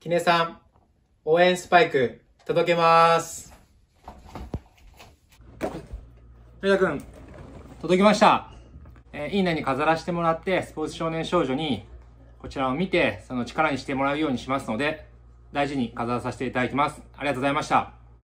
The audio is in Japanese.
きねさん、応援スパイク、届けます。富田くん、届きました。えー、いいねに飾らせてもらって、スポーツ少年少女に、こちらを見て、その力にしてもらうようにしますので、大事に飾らさせていただきます。ありがとうございました。